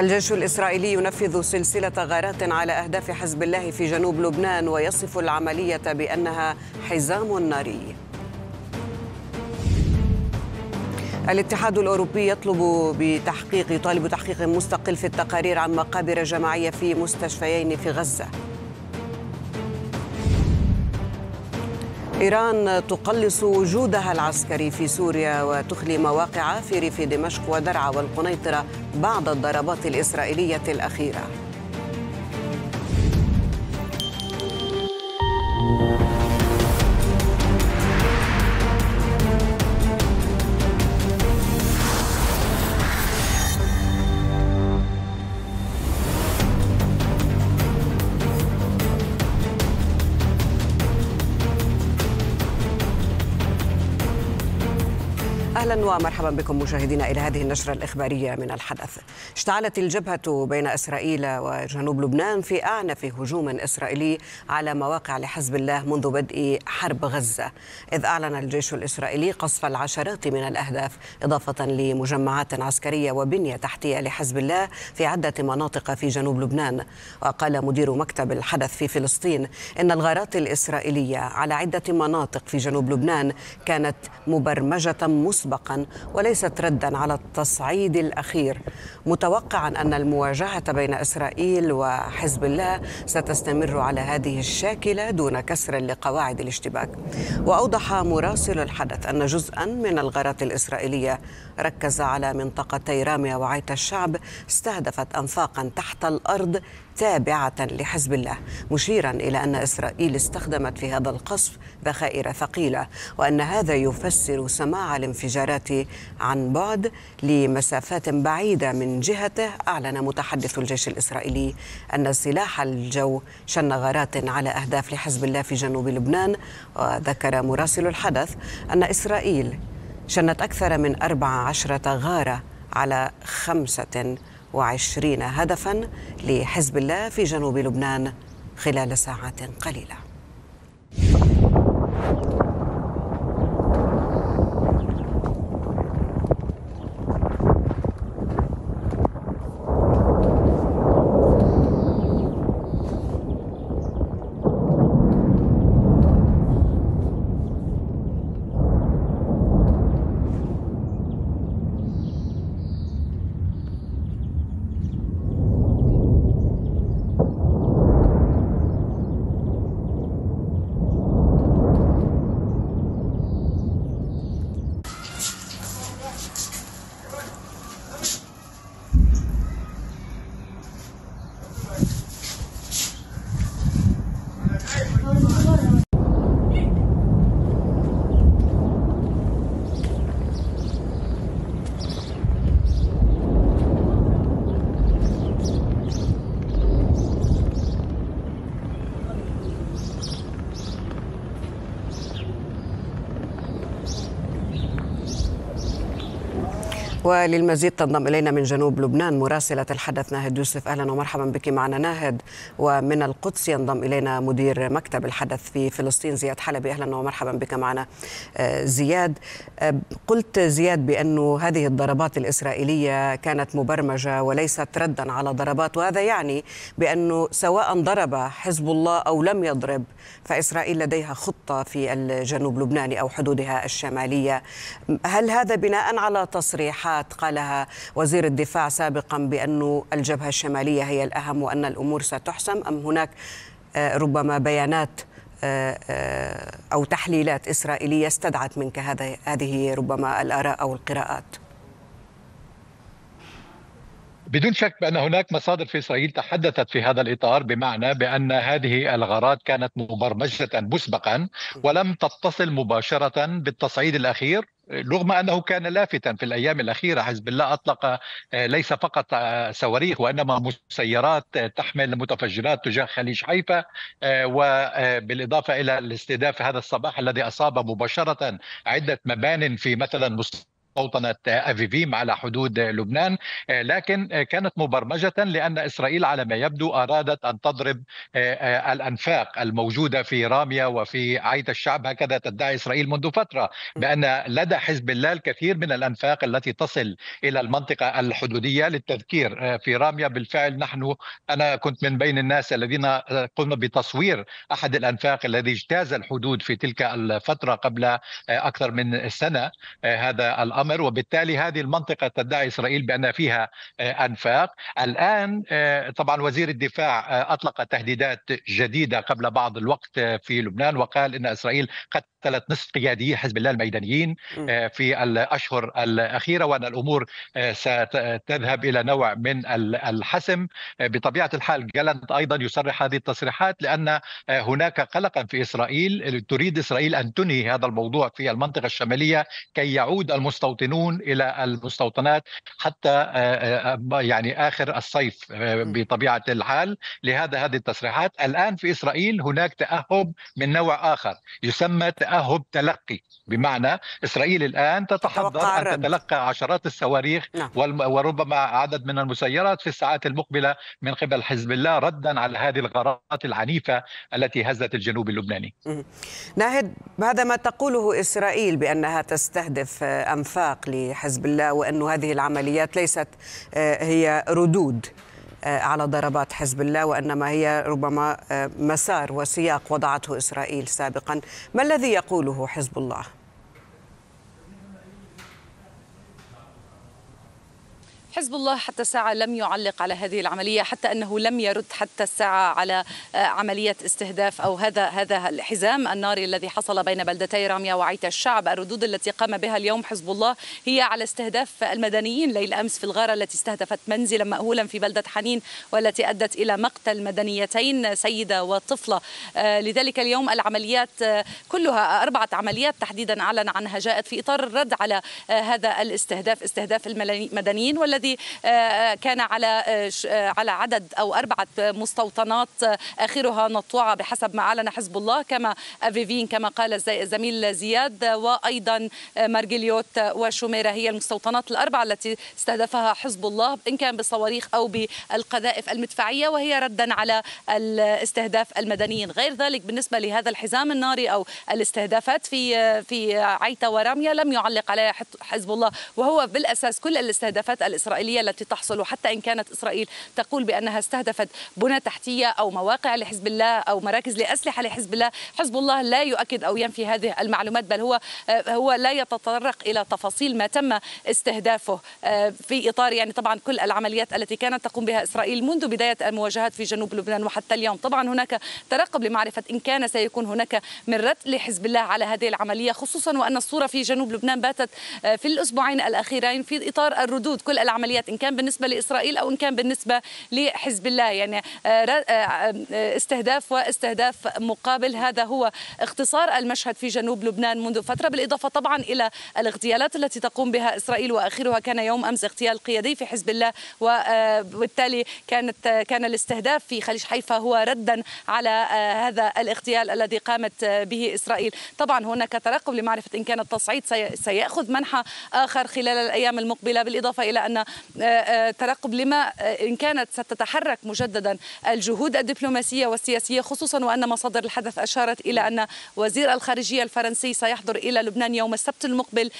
الجيش الإسرائيلي ينفذ سلسلة غارات على أهداف حزب الله في جنوب لبنان ويصف العملية بأنها حزام ناري الاتحاد الأوروبي يطلب بتحقيق طالب تحقيق مستقل في التقارير عن مقابر جماعية في مستشفيين في غزة إيران تقلص وجودها العسكري في سوريا وتخلي مواقع في ريف دمشق ودرعا والقنيطرة بعد الضربات الإسرائيلية الأخيرة اهلا ومرحبا بكم مشاهدينا الى هذه النشره الاخباريه من الحدث. اشتعلت الجبهه بين اسرائيل وجنوب لبنان في اعنف هجوم اسرائيلي على مواقع لحزب الله منذ بدء حرب غزه، اذ اعلن الجيش الاسرائيلي قصف العشرات من الاهداف اضافه لمجمعات عسكريه وبنيه تحتيه لحزب الله في عده مناطق في جنوب لبنان، وقال مدير مكتب الحدث في فلسطين ان الغارات الاسرائيليه على عده مناطق في جنوب لبنان كانت مبرمجه مسبقا مسبقا وليست ردا على التصعيد الاخير متوقعا ان المواجهه بين اسرائيل وحزب الله ستستمر على هذه الشاكله دون كسر لقواعد الاشتباك واوضح مراسل الحدث ان جزءا من الغارات الاسرائيليه ركز على منطقتي راميه وعيت الشعب استهدفت انفاقا تحت الارض تابعة لحزب الله مشيرا إلى أن إسرائيل استخدمت في هذا القصف ذخائر ثقيلة وأن هذا يفسر سماع الانفجارات عن بعد لمسافات بعيدة من جهته أعلن متحدث الجيش الإسرائيلي أن سلاح الجو شن غارات على أهداف لحزب الله في جنوب لبنان وذكر مراسل الحدث أن إسرائيل شنت أكثر من 14 غارة على خمسة وعشرين هدفا لحزب الله في جنوب لبنان خلال ساعات قليله وللمزيد تنضم إلينا من جنوب لبنان مراسلة الحدث ناهد يوسف أهلا ومرحبا بك معنا ناهد ومن القدس ينضم إلينا مدير مكتب الحدث في فلسطين زياد حلبي أهلا ومرحبا بك معنا آه، زياد آه، قلت زياد بأن هذه الضربات الإسرائيلية كانت مبرمجة وليست ردا على ضربات وهذا يعني بأنه سواء ضرب حزب الله أو لم يضرب فإسرائيل لديها خطة في الجنوب اللبناني أو حدودها الشمالية هل هذا بناء على تصريحات الاجراءات قالها وزير الدفاع سابقا بأن الجبهة الشمالية هي الأهم وأن الأمور ستحسم أم هناك آه، ربما بيانات آه، آه، أو تحليلات إسرائيلية استدعت منك هذه ربما الآراء أو القراءات بدون شك بان هناك مصادر في اسرائيل تحدثت في هذا الاطار بمعنى بان هذه الغارات كانت مبرمجه مسبقا ولم تتصل مباشره بالتصعيد الاخير رغم انه كان لافتا في الايام الاخيره حزب الله اطلق آه، ليس فقط آه، صواريخ وانما مسيرات آه، تحمل متفجرات تجاه خليج حيفا وبالاضافه الى الاستهداف هذا الصباح الذي اصاب مباشره عده مبان في مثلا مصر مستوطنة أفيفيم على حدود لبنان لكن كانت مبرمجة لأن إسرائيل على ما يبدو أرادت أن تضرب آه، آه، الأنفاق الموجودة في راميا وفي عيد الشعب هكذا تدعي إسرائيل منذ فترة بأن لدى حزب الله الكثير من الأنفاق التي تصل إلى المنطقة الحدودية للتذكير آه، في راميا بالفعل نحن أنا كنت من بين الناس الذين قمنا بتصوير أحد الأنفاق الذي اجتاز الحدود في تلك الفترة قبل أكثر من سنة هذا الأمر الأمر وبالتالي هذه المنطقة تدعي إسرائيل بأن فيها آه، أنفاق الآن آه، طبعا وزير الدفاع آه، أطلق تهديدات جديدة قبل بعض الوقت في لبنان وقال أن إسرائيل قد شكلت نصف قيادي حزب الله الميدانيين آه، في الاشهر الاخيره وان الامور آه، ستذهب الى نوع من الحسم آه، بطبيعه الحال جالنت ايضا يصرح هذه التصريحات لان هناك قلقا في اسرائيل تريد اسرائيل ان تنهي هذا الموضوع في المنطقه الشماليه كي يعود المستوطنون الى المستوطنات حتى يعني اخر الصيف بطبيعه الحال لهذا هذه التصريحات الان في اسرائيل هناك تاهب من نوع اخر يسمى تأهب تتأهب تلقي بمعنى إسرائيل الآن تتحضر أن تتلقى عشرات الصواريخ نعم. وربما عدد من المسيرات في الساعات المقبلة من قبل حزب الله ردا على هذه الغارات العنيفة التي هزت الجنوب اللبناني ناهد هذا ما تقوله إسرائيل بأنها تستهدف أنفاق لحزب الله وأن هذه العمليات ليست آه، هي ردود آه، على ضربات حزب الله وانما هي ربما آه، مسار وسياق وضعته اسرائيل سابقا ما الذي يقوله حزب الله حزب الله حتى الساعة لم يعلق على هذه العملية حتى أنه لم يرد حتى الساعة على آه، عملية استهداف أو هذا هذا الحزام الناري الذي حصل بين بلدتي رامية وعيت الشعب الردود التي قام بها اليوم حزب الله هي على استهداف المدنيين ليل أمس في الغارة التي استهدفت منزلا مأهولا في بلدة حنين والتي أدت إلى مقتل مدنيتين سيدة وطفلة آه، لذلك اليوم العمليات آه، كلها أربعة عمليات تحديدا أعلن عنها جاءت في إطار الرد على هذا الاستهداف استهداف المدنيين والذي الذي آه، آه، كان على آه، على عدد او اربعه مستوطنات اخرها نطوعه بحسب ما اعلن حزب الله كما افيفين كما قال الزميل زياد وايضا مرجليوت وشميره هي المستوطنات الاربعه التي استهدفها حزب الله ان كان بالصواريخ او بالقذائف المدفعيه وهي ردا على الاستهداف المدنيين غير ذلك بالنسبه لهذا الحزام الناري او الاستهدافات في في عيتا وراميه لم يعلق عليها حزب الله وهو بالاساس كل الاستهدافات الاسرائيليه الإسرائيلية التي تحصل وحتى إن كانت إسرائيل تقول بأنها استهدفت بنى تحتية أو مواقع لحزب الله أو مراكز لأسلحة لحزب الله حزب الله لا يؤكد أو ينفي هذه المعلومات بل هو آه، هو لا يتطرق إلى تفاصيل ما تم استهدافه آه، في إطار يعني طبعا كل العمليات التي كانت تقوم بها إسرائيل منذ بداية المواجهات في جنوب لبنان وحتى اليوم طبعا هناك ترقب لمعرفة إن كان سيكون هناك من رد لحزب الله على هذه العملية خصوصا وأن الصورة في جنوب لبنان باتت آه، في الأسبوعين الأخيرين في إطار الردود كل العمليات العمليات إن كان بالنسبة لإسرائيل أو إن كان بالنسبة لحزب الله يعني آه، آه، آه، استهداف واستهداف مقابل هذا هو اختصار المشهد في جنوب لبنان منذ فترة بالإضافة طبعا إلى الاغتيالات التي تقوم بها إسرائيل وآخرها كان يوم أمس اغتيال قيادي في حزب الله وبالتالي كانت كان الاستهداف في خليج حيفا هو ردا على هذا الاغتيال الذي قامت به إسرائيل طبعا هناك ترقب لمعرفة إن كان التصعيد سيأخذ منحى آخر خلال الأيام المقبلة بالإضافة إلى أن آه، آه، ترقب لما آه، إن كانت ستتحرك مجددا الجهود الدبلوماسية والسياسية خصوصا وأن مصادر الحدث أشارت إلى أن وزير الخارجية الفرنسي سيحضر إلى لبنان يوم السبت المقبل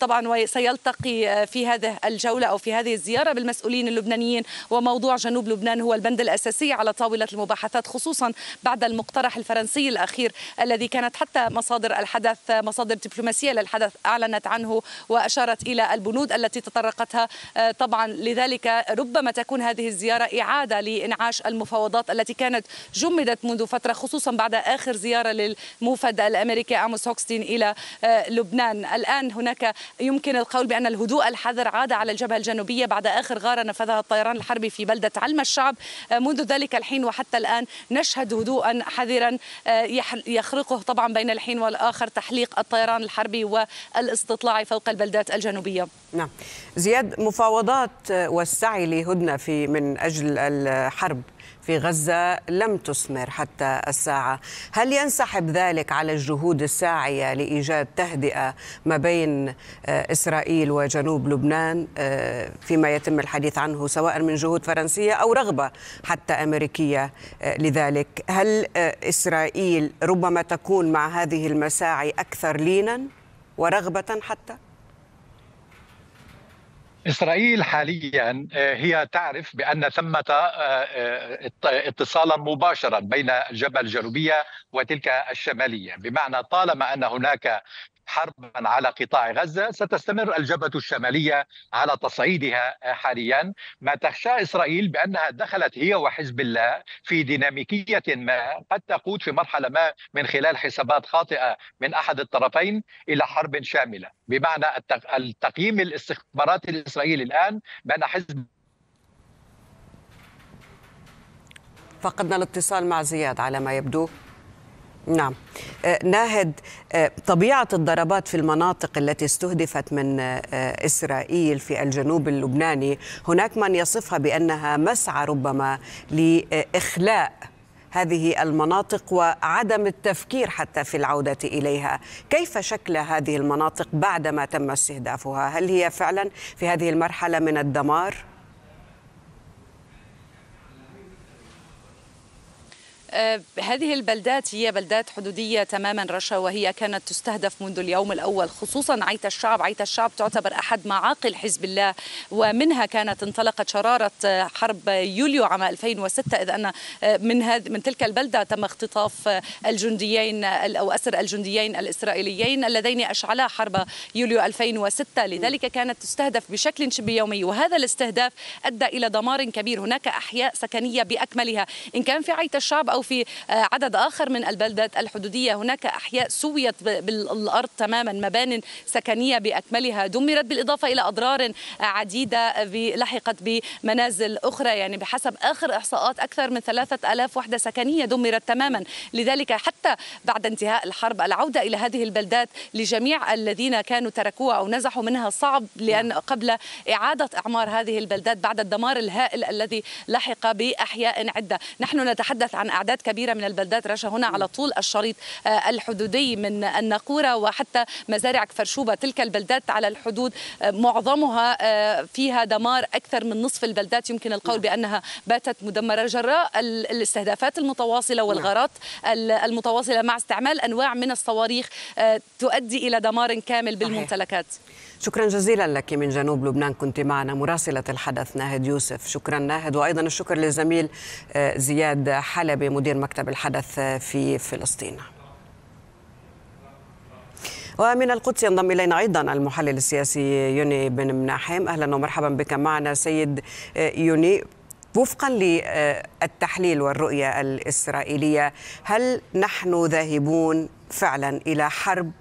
طبعا وسيلتقي في هذه الجولة أو في هذه الزيارة بالمسؤولين اللبنانيين وموضوع جنوب لبنان هو البند الأساسي على طاولة المباحثات خصوصا بعد المقترح الفرنسي الأخير الذي كانت حتى مصادر الحدث مصادر دبلوماسية للحدث أعلنت عنه وأشارت إلى البنود التي تطرقتها آه، طبعا لذلك ربما تكون هذه الزيارة إعادة لإنعاش المفاوضات التي كانت جمدت منذ فترة خصوصا بعد آخر زيارة للموفد الأمريكي أموس هوكستين إلى آه، لبنان الآن هناك يمكن القول بأن الهدوء الحذر عاد على الجبهة الجنوبية بعد آخر غارة نفذها الطيران الحربي في بلدة علم الشعب آه، منذ ذلك الحين وحتى الآن نشهد هدوءا حذرا يخرقه طبعا بين الحين والآخر تحليق الطيران الحربي والاستطلاعي فوق البلدات الجنوبية نعم زياد مف... المفاوضات والسعي لهدنة في من أجل الحرب في غزة لم تثمر حتى الساعة هل ينسحب ذلك على الجهود الساعية لإيجاد تهدئة ما بين إسرائيل وجنوب لبنان فيما يتم الحديث عنه سواء من جهود فرنسية أو رغبة حتى أمريكية لذلك هل إسرائيل ربما تكون مع هذه المساعي أكثر لينا ورغبة حتى؟ إسرائيل حاليا آه، هي تعرف بأن ثمة آه، آه، اتصالا مباشرا بين الجبهة الجنوبية وتلك الشمالية بمعنى طالما أن هناك حربا على قطاع غزه ستستمر الجبهه الشماليه على تصعيدها حاليا ما تخشى اسرائيل بانها دخلت هي وحزب الله في ديناميكيه ما قد تقود في مرحله ما من خلال حسابات خاطئه من احد الطرفين الى حرب شامله بمعنى التقييم الاستخباراتي الاسرائيلي الان بان حزب فقدنا الاتصال مع زياد على ما يبدو نعم آه، ناهد آه، طبيعة الضربات في المناطق التي استهدفت من آه، إسرائيل في الجنوب اللبناني هناك من يصفها بأنها مسعى ربما لإخلاء هذه المناطق وعدم التفكير حتى في العودة إليها كيف شكل هذه المناطق بعدما تم استهدافها هل هي فعلا في هذه المرحلة من الدمار؟ آه، هذه البلدات هي بلدات حدودية تماما رشا وهي كانت تستهدف منذ اليوم الأول خصوصا عيت الشعب عيت الشعب تعتبر أحد معاقل حزب الله ومنها كانت انطلقت شرارة آه، حرب يوليو عام 2006 إذ أن آه، من, هذ من تلك البلدة تم اختطاف الجنديين أو أسر الجنديين الإسرائيليين اللذين أشعلا حرب يوليو 2006 لذلك كانت تستهدف بشكل شبه يومي وهذا الاستهداف أدى إلى دمار كبير هناك أحياء سكنية بأكملها إن كان في عيت الشعب أو أو في آه، عدد آخر من البلدات الحدودية هناك أحياء سويت بالأرض تماما مبان سكنية بأكملها دمرت بالإضافة إلى أضرار عديدة لحقت بمنازل أخرى يعني بحسب آخر إحصاءات أكثر من 3000 وحدة سكنية دمرت تماما لذلك حتى بعد انتهاء الحرب العودة إلى هذه البلدات لجميع الذين كانوا تركوها أو نزحوا منها صعب لأن قبل إعادة إعمار هذه البلدات بعد الدمار الهائل الذي لحق بأحياء عدة نحن نتحدث عن أعداد أعداد كبيرة من البلدات رشا هنا على طول الشريط آه، الحدودي من الناقورة وحتى مزارع كفرشوبة تلك البلدات على الحدود آه، معظمها آه، فيها دمار أكثر من نصف البلدات يمكن القول نعم. بأنها باتت مدمرة جراء الاستهدافات المتواصلة والغارات المتواصلة مع استعمال أنواع من الصواريخ تؤدي إلى دمار كامل بالممتلكات شكرا جزيلا لك من جنوب لبنان كنت معنا مراسلة الحدث ناهد يوسف شكرا ناهد وأيضا الشكر للزميل زياد حلبي مدير مكتب الحدث في فلسطين ومن القدس ينضم الينا ايضا المحلل السياسي يوني بن مناحم اهلا ومرحبا بك معنا سيد يوني وفقا للتحليل والرؤيه الاسرائيليه هل نحن ذاهبون فعلا الى حرب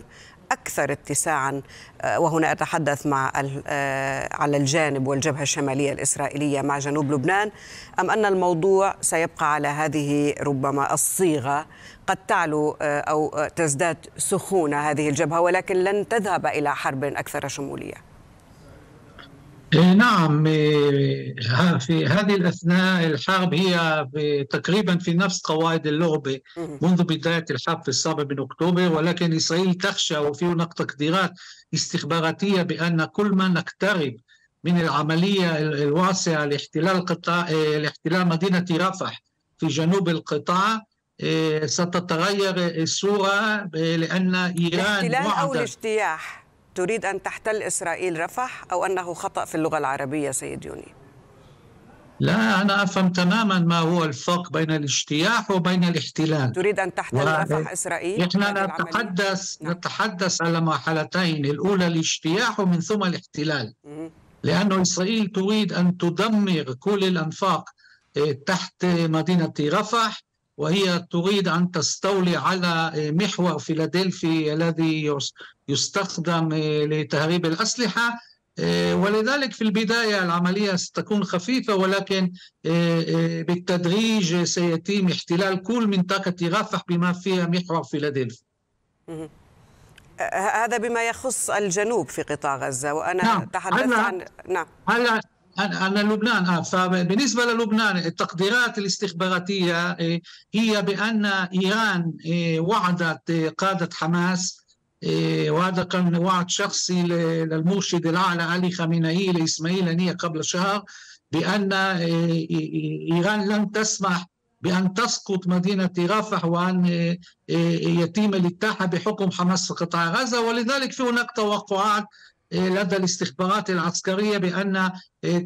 أكثر اتساعا آه، وهنا أتحدث مع آه، على الجانب والجبهة الشمالية الإسرائيلية مع جنوب لبنان أم أن الموضوع سيبقى على هذه ربما الصيغة قد تعلو آه، أو تزداد سخونة هذه الجبهة ولكن لن تذهب إلى حرب أكثر شمولية إيه، نعم إيه، في هذه الأثناء الحرب هي تقريبا في نفس قواعد اللعبة منذ بداية الحرب في السابع من أكتوبر ولكن إسرائيل تخشى وفي هناك تقديرات استخباراتية بأن كل ما نقترب من العملية الواسعة لاحتلال قطاع إيه، لاحتلال مدينة رفح في جنوب القطاع ستتغير الصورة لأن إيران الاحتلال أو الاجتياح تريد أن تحتل إسرائيل رفح أو أنه خطأ في اللغة العربية سيد يوني لا أنا أفهم تماما ما هو الفرق بين الاجتياح وبين الاحتلال تريد أن تحتل و... رفح إسرائيل؟ نحن نتحدث نعم. نتحدث على مرحلتين الأولى الاجتياح ومن ثم الاحتلال لأن إسرائيل تريد أن تدمر كل الأنفاق إيه، تحت مدينة رفح وهي تريد أن تستولي على محور فيلادلفي الذي يستخدم آه، لتهريب الأسلحة آه، ولذلك في البداية العملية ستكون خفيفة ولكن آه، بالتدريج سيتم احتلال كل منطقة رفح بما فيها محور فيلادلفيا هذا بما يخص الجنوب في قطاع غزة وأنا نعم. تحدثت عن نعم عن لبنان آه، فبالنسبة للبنان التقديرات الاستخباراتية آه، هي بأن إيران آه، وعدت قادة حماس وهذا كان وعد شخصي للمرشد الأعلى علي خامنئي لإسماعيل هنية قبل شهر بأن إيران لن تسمح بأن تسقط مدينة رفح وأن يتم الاتاحه بحكم حماس في قطاع غزة ولذلك في هناك توقعات إيه، لدى الاستخبارات العسكرية بأن إيه،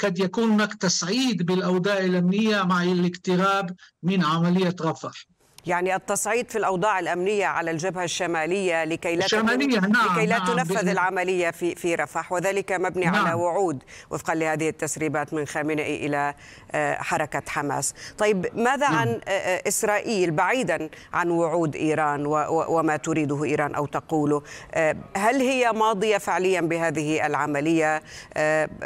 قد يكون هناك تصعيد بالأوضاع الأمنية مع الاقتراب من عملية رفح يعني التصعيد في الأوضاع الأمنية على الجبهة الشمالية لكي لا الشمالية تنفذ, نعم لكي لا نعم، تنفذ نعم العملية في في رفح وذلك مبني نعم على وعود وفقا لهذه التسريبات من خامنئي إلى آه، حركة حماس طيب ماذا نعم عن آه، آه، إسرائيل بعيدا عن وعود إيران وما تريده إيران أو تقوله هل هي ماضية فعليا بهذه العملية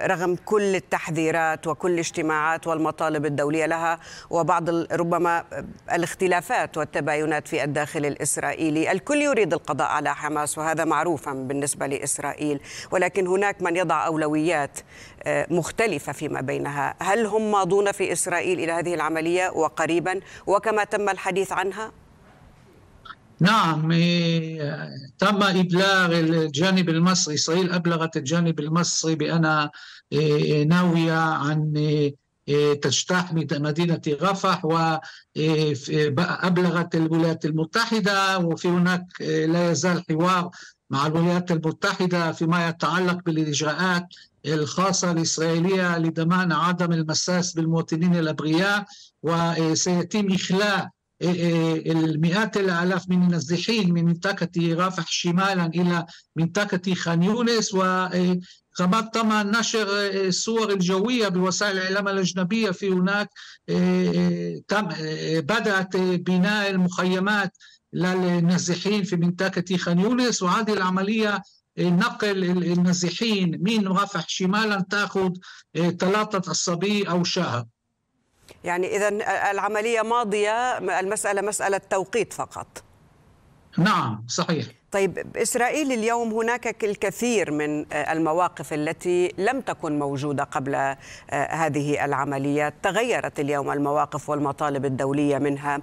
رغم كل التحذيرات وكل الاجتماعات والمطالب الدولية لها وبعض ربما الاختلافات الاعتداءات والتباينات في الداخل الاسرائيلي، الكل يريد القضاء على حماس وهذا معروفا بالنسبه لاسرائيل، ولكن هناك من يضع اولويات آه، مختلفه فيما بينها، هل هم ماضون في اسرائيل الى هذه العمليه وقريبا وكما تم الحديث عنها؟ نعم إيه، تم إبلاغ الجانب المصري إسرائيل أبلغت الجانب المصري بأن إيه، ناوية عن إيه، آه، تجتاح مدينة رفح وأبلغت آه، آه، الولايات المتحدة وفي هناك لا يزال حوار مع الولايات المتحدة فيما يتعلق بالإجراءات الخاصة الإسرائيلية لضمان عدم المساس بالمواطنين الأبرياء وسيتم إخلاء المئات الآلاف من النازحين من منطقة رفح شمالا إلى منطقة خان يونس رباط طمع نشر صور الجوية بوسائل الإعلام الأجنبية في هناك بدأت بناء المخيمات للنازحين في منطقة خان يونس وهذه العملية نقل النازحين من رفح شمالا تأخذ ثلاثة أصابيع أو شهر يعني إذا العملية ماضية المسألة مسألة توقيت فقط نعم صحيح طيب إسرائيل اليوم هناك الكثير من آه، المواقف التي لم تكن موجودة قبل آه، هذه العمليات تغيرت اليوم المواقف والمطالب الدولية منها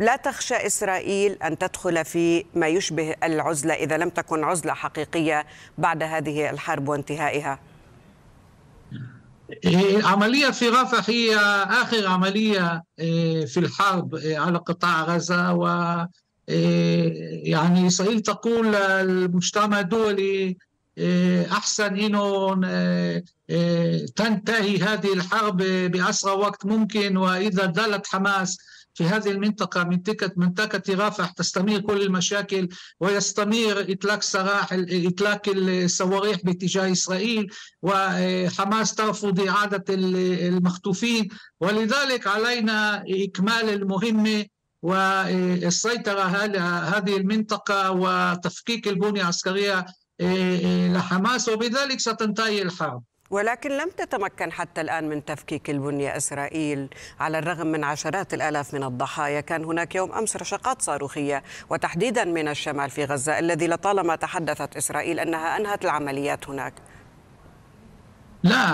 لا تخشى إسرائيل أن تدخل في ما يشبه العزلة إذا لم تكن عزلة حقيقية بعد هذه الحرب وانتهائها عمليه في رفح هي آخر عملية آه، في الحرب على قطاع غزة و إيه، يعني اسرائيل تقول للمجتمع الدولي إيه، احسن انه إيه، تنتهي هذه الحرب باسرع وقت ممكن واذا دلت حماس في هذه المنطقة منطقة منطقة رفح تستمر كل المشاكل ويستمر إطلاق سراح إطلاق الصواريخ باتجاه إسرائيل وحماس ترفض إعادة المخطوفين ولذلك علينا إكمال المهمة والسيطرة هذه المنطقة وتفكيك البنية العسكرية إيه، إيه، لحماس وبذلك ستنتهي الحرب ولكن لم تتمكن حتى الآن من تفكيك البنية إسرائيل على الرغم من عشرات الآلاف من الضحايا كان هناك يوم أمس رشقات صاروخية وتحديدا من الشمال في غزة الذي لطالما تحدثت إسرائيل أنها أنهت العمليات هناك لا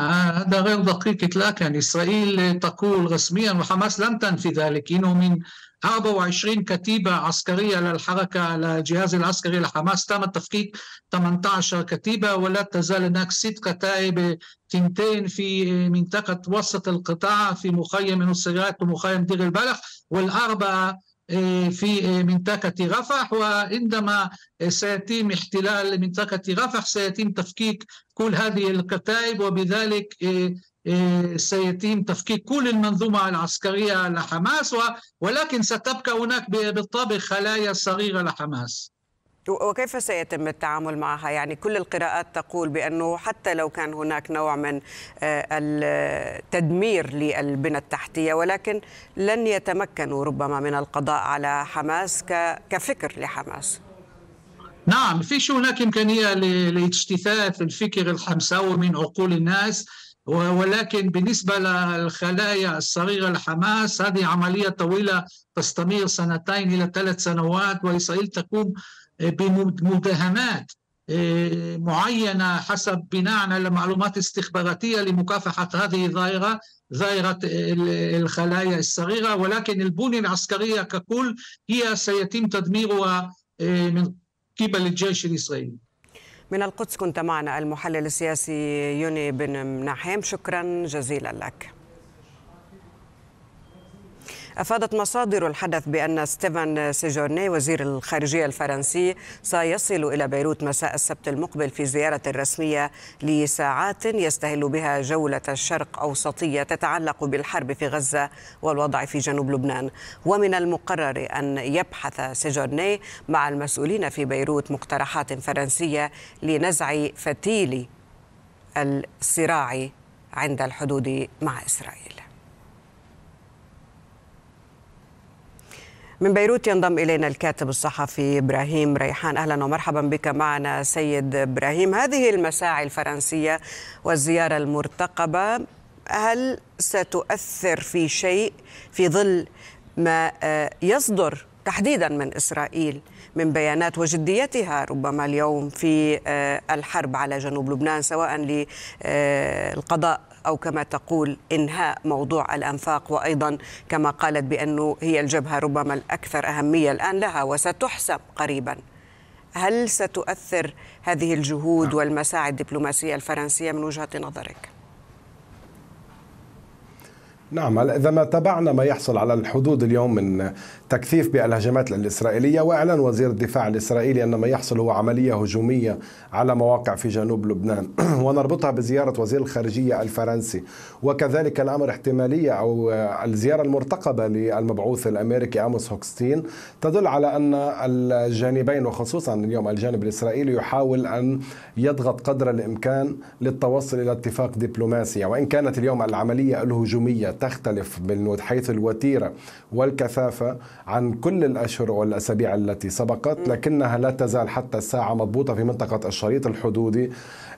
هذا غير دقيق إطلاقا إسرائيل تقول رسميا وحماس لم تنفي ذلك إنه من 24 كتيبة عسكرية للحركة للجهاز العسكري لحماس تم التفكيك 18 كتيبة ولا تزال هناك ست كتائب تنتين في منطقة وسط القطاع في مخيم نصيرات ومخيم دير البلح والأربعة في منطقة رفح وعندما سيتم احتلال منطقة رفح سيتم تفكيك كل هذه الكتائب وبذلك إيه، سيتم تفكيك كل المنظومة العسكرية لحماس ولكن ستبقى هناك بالطبع خلايا صغيرة لحماس وكيف سيتم التعامل معها يعني كل القراءات تقول بأنه حتى لو كان هناك نوع من آه، التدمير للبنى التحتية ولكن لن يتمكنوا ربما من القضاء على حماس كفكر لحماس نعم فيش هناك إمكانية لاجتثاث الفكر الحمساوي من عقول الناس ولكن بالنسبة للخلايا الصغيرة الحماس هذه عملية طويلة تستمر سنتين إلى ثلاث سنوات وإسرائيل تقوم بمداهمات آه، معينة حسب بناء على معلومات استخباراتية لمكافحة هذه الظاهرة ظاهرة الخلايا الصغيرة ولكن البنية العسكرية ككل هي سيتم تدميرها آه، من قبل الجيش الإسرائيلي من القدس كنت معنا المحلل السياسي يوني بن مناحيم شكرا جزيلا لك أفادت مصادر الحدث بأن ستيفان سيجورني وزير الخارجية الفرنسي سيصل إلى بيروت مساء السبت المقبل في زيارة رسمية لساعات يستهل بها جولة الشرق أوسطية تتعلق بالحرب في غزة والوضع في جنوب لبنان ومن المقرر أن يبحث سيجورني مع المسؤولين في بيروت مقترحات فرنسية لنزع فتيل الصراع عند الحدود مع إسرائيل من بيروت ينضم إلينا الكاتب الصحفي إبراهيم ريحان أهلا ومرحبا بك معنا سيد إبراهيم هذه المساعي الفرنسية والزيارة المرتقبة هل ستؤثر في شيء في ظل ما آه، يصدر تحديدا من إسرائيل من بيانات وجديتها ربما اليوم في آه، الحرب على جنوب لبنان سواء للقضاء آه، أو كما تقول إنهاء موضوع الأنفاق وأيضا كما قالت بأنه هي الجبهة ربما الأكثر أهمية الآن لها وستحسم قريبا هل ستؤثر هذه الجهود نعم. والمساعي الدبلوماسية الفرنسية من وجهة نظرك؟ نعم اذا ما تابعنا ما يحصل على الحدود اليوم من تكثيف بالهجمات الإسرائيلية وأعلن وزير الدفاع الإسرائيلي أن ما يحصل هو عملية هجومية على مواقع في جنوب لبنان ونربطها بزيارة وزير الخارجية الفرنسي وكذلك الأمر احتمالية أو آه، الزيارة المرتقبة للمبعوث الأمريكي أموس هوكستين تدل على أن الجانبين وخصوصا اليوم الجانب الإسرائيلي يحاول أن يضغط قدر الإمكان للتوصل إلى اتفاق دبلوماسي وإن كانت اليوم العملية الهجومية تختلف من حيث الوتيرة والكثافة عن كل الأشهر والأسابيع التي سبقت لكنها لا تزال حتى الساعة مضبوطة في منطقة الشريط الحدودي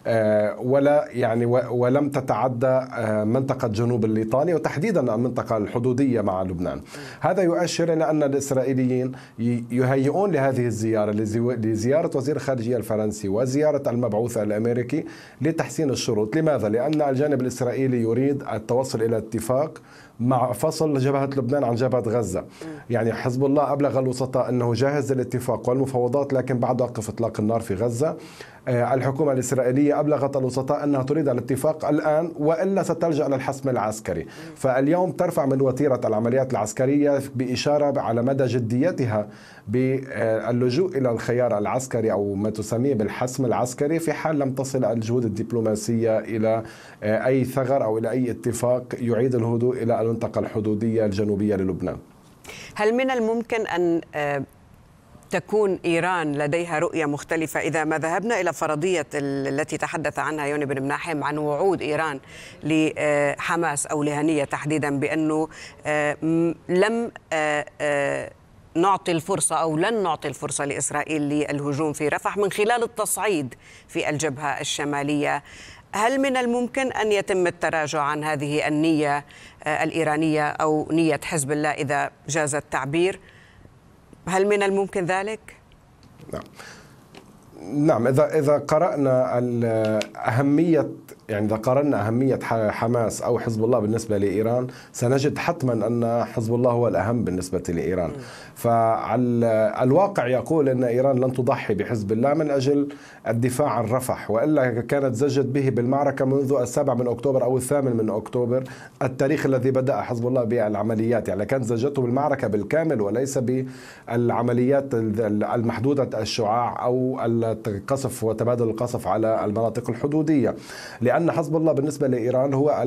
آه، ولا يعني ولم تتعدى آه، منطقة جنوب الإيطالي وتحديدا المنطقة الحدودية مع لبنان هذا يؤشر إلى أن الإسرائيليين يهيئون لهذه الزيارة لزيارة وزير الخارجية الفرنسي وزيارة المبعوث الأمريكي لتحسين الشروط لماذا؟ لأن الجانب الإسرائيلي يريد التوصل إلى اتفاق مع فصل جبهة لبنان عن جبهة غزة يعني حزب الله أبلغ الوسطاء أنه جاهز للاتفاق والمفاوضات لكن بعد وقف إطلاق النار في غزة آه، الحكومة الإسرائيلية أبلغت الوسطاء أنها تريد الاتفاق الآن وإلا ستلجأ للحسم العسكري فاليوم ترفع من وتيرة العمليات العسكرية بإشارة على مدى جديتها باللجوء إلى الخيار العسكري أو ما تسميه بالحسم العسكري في حال لم تصل الجهود الدبلوماسية إلى آه، أي ثغر أو إلى أي اتفاق يعيد الهدوء إلى المنطقة الحدودية الجنوبية للبنان هل من الممكن أن آه، تكون إيران لديها رؤية مختلفة إذا ما ذهبنا إلى فرضية التي تحدث عنها يوني بن مناحم عن وعود إيران لحماس آه، أو لهنية تحديدا بأنه آه، لم آه، نعطي الفرصة أو لن نعطي الفرصة لإسرائيل للهجوم في رفح من خلال التصعيد في الجبهة الشمالية هل من الممكن أن يتم التراجع عن هذه النية الإيرانية أو نية حزب الله إذا جاز التعبير؟ هل من الممكن ذلك؟ نعم نعم إذا إذا قرأنا أهمية يعني إذا قارنا أهمية حماس أو حزب الله بالنسبة لإيران سنجد حتما أن حزب الله هو الأهم بالنسبة لإيران فالواقع يقول أن إيران لن تضحي بحزب الله من أجل الدفاع عن رفح وإلا كانت زجت به بالمعركة منذ السابع من أكتوبر أو الثامن من أكتوبر التاريخ الذي بدأ حزب الله بالعمليات يعني كانت زجته بالمعركة بالكامل وليس بالعمليات المحدودة الشعاع أو القصف وتبادل القصف على المناطق الحدودية لأن لأن حزب الله بالنسبة لإيران هو